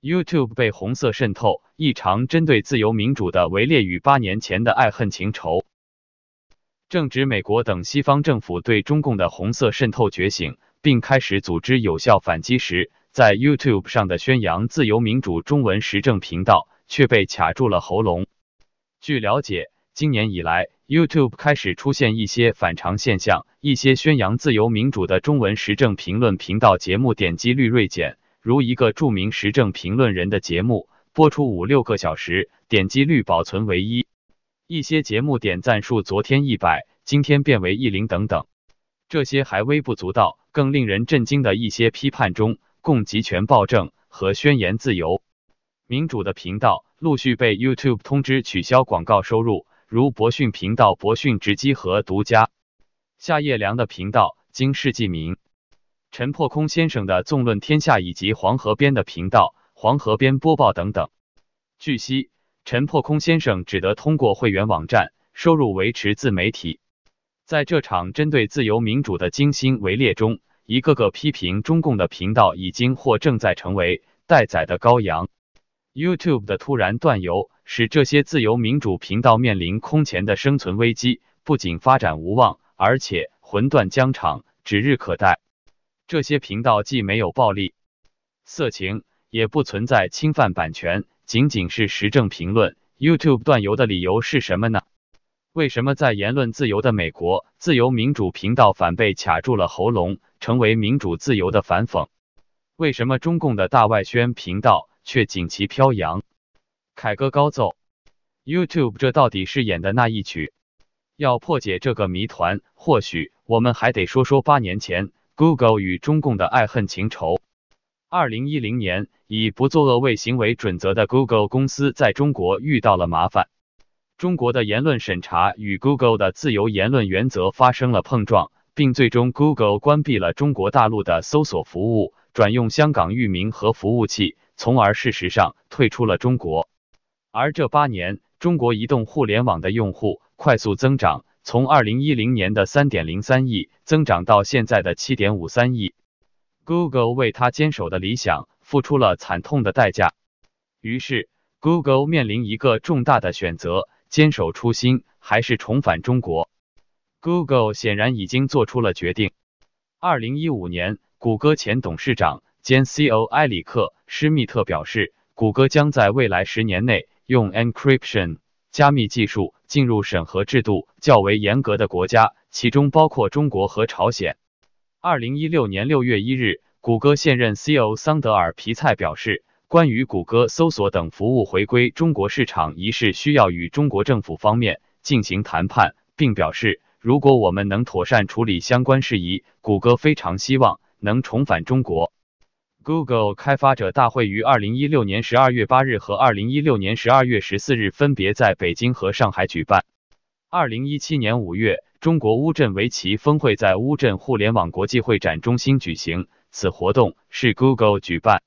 YouTube 被红色渗透，异常针对自由民主的围猎与八年前的爱恨情仇。正值美国等西方政府对中共的红色渗透觉醒，并开始组织有效反击时，在 YouTube 上的宣扬自由民主中文时政频道却被卡住了喉咙。据了解，今年以来，YouTube 开始出现一些反常现象，一些宣扬自由民主的中文时政评论频道节目点击率锐减。如一个著名时政评论人的节目播出五六个小时，点击率保存为一；一些节目点赞数昨天一百，今天变为一零等等。这些还微不足道，更令人震惊的一些批判中共极权暴政和宣言自由民主的频道陆续被 YouTube 通知取消广告收入，如博讯频道、博讯直击和独家夏夜凉的频道，今世纪名。陈破空先生的纵论天下以及黄河边的频道、黄河边播报等等。据悉，陈破空先生只得通过会员网站收入维持自媒体。在这场针对自由民主的精心围猎中，一个个批评中共的频道已经或正在成为待宰的羔羊。YouTube 的突然断油，使这些自由民主频道面临空前的生存危机，不仅发展无望，而且魂断疆场指日可待。这些频道既没有暴力、色情，也不存在侵犯版权，仅仅是时政评论。YouTube 断油的理由是什么呢？为什么在言论自由的美国，自由民主频道反被卡住了喉咙，成为民主自由的反讽？为什么中共的大外宣频道却锦旗飘扬、凯歌高奏？YouTube 这到底是演的那一曲？要破解这个谜团，或许我们还得说说八年前。Google 与中共的爱恨情仇。二零一零年，以不作恶为行为准则的 Google 公司在中国遇到了麻烦。中国的言论审查与 Google 的自由言论原则发生了碰撞，并最终 Google 关闭了中国大陆的搜索服务，转用香港域名和服务器，从而事实上退出了中国。而这八年，中国移动互联网的用户快速增长。从二零一零年的三点零三亿增长到现在的七点五三亿，Google 为他坚守的理想付出了惨痛的代价。于是，Google 面临一个重大的选择：坚守初心还是重返中国？Google 显然已经做出了决定。二零一五年，谷歌前董事长兼 CEO 埃里克·施密特表示，谷歌将在未来十年内用 encryption 加密技术。进入审核制度较为严格的国家，其中包括中国和朝鲜。二零一六年六月一日，谷歌现任 CEO 桑德尔皮菜表示，关于谷歌搜索等服务回归中国市场一事，需要与中国政府方面进行谈判，并表示，如果我们能妥善处理相关事宜，谷歌非常希望能重返中国。Google 开发者大会于2016年12月8日和2016年12月14日分别在北京和上海举办。2017年5月，中国乌镇围棋峰会在乌镇互联网国际会展中心举行，此活动是 Google 举办。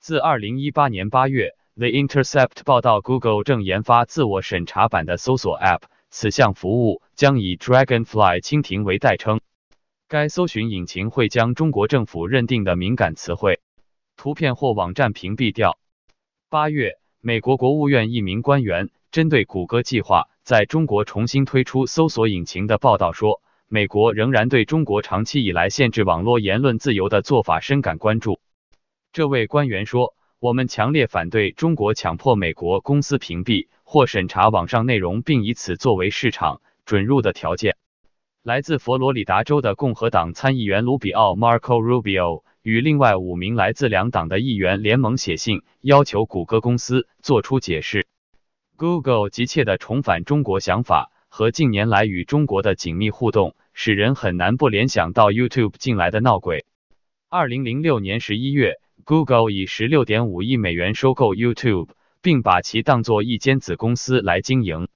自2018年8月，《The Intercept》报道 Google 正研发自我审查版的搜索 App，此项服务将以 Dragonfly 蜻蜓为代称。该搜寻引擎会将中国政府认定的敏感词汇。图片或网站屏蔽掉。八月，美国国务院一名官员针对谷歌计划在中国重新推出搜索引擎的报道说，美国仍然对中国长期以来限制网络言论自由的做法深感关注。这位官员说：“我们强烈反对中国强迫美国公司屏蔽或审查网上内容，并以此作为市场准入的条件。”来自佛罗里达州的共和党参议员卢比奥 （Marco Rubio）。与另外五名来自两党的议员联盟写信，要求谷歌公司做出解释。Google 急切的重返中国想法和近年来与中国的紧密互动，使人很难不联想到 YouTube 近来的闹鬼。二零零六年十一月，Google 以十六点五亿美元收购 YouTube，并把其当作一间子公司来经营。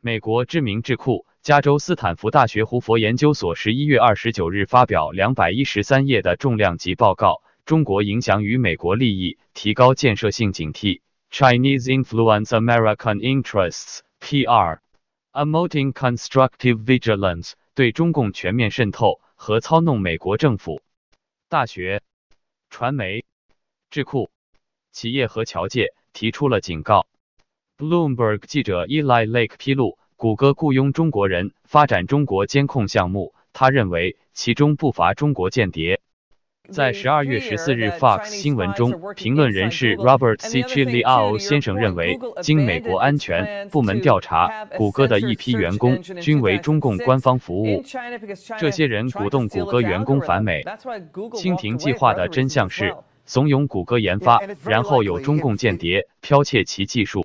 美国知名智库。加州斯坦福大学胡佛研究所十一月二十九日发表两百一十三页的重量级报告《中国影响与美国利益，提高建设性警惕》，Chinese influence American interests, pr, e m o t i n g constructive vigilance，对中共全面渗透和操弄美国政府、大学、传媒、智库、企业和侨界提出了警告。Bloomberg 记者 Eli Lake 披露。谷歌雇佣中国人发展中国监控项目，他认为其中不乏中国间谍。在十二月十四日，Fox 新闻中，评论人士 Robert C. c i Liao 先生认为，经美国安全部门调查，谷歌的一批员工均为中共官方服务。这些人鼓动谷歌员工反美。“蜻蜓计划”的真相是，怂恿谷歌研发，然后有中共间谍剽窃其技术。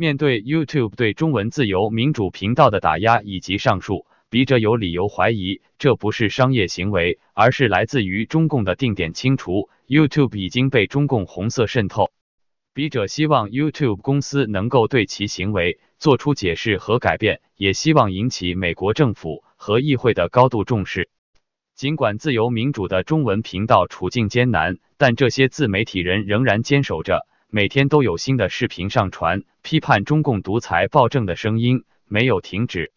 面对 YouTube 对中文自由民主频道的打压以及上述，笔者有理由怀疑这不是商业行为，而是来自于中共的定点清除。YouTube 已经被中共红色渗透。笔者希望 YouTube 公司能够对其行为做出解释和改变，也希望引起美国政府和议会的高度重视。尽管自由民主的中文频道处境艰难，但这些自媒体人仍然坚守着。每天都有新的视频上传，批判中共独裁暴政的声音没有停止。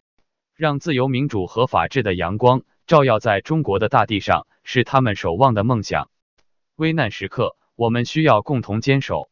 让自由、民主和法治的阳光照耀在中国的大地上，是他们守望的梦想。危难时刻，我们需要共同坚守。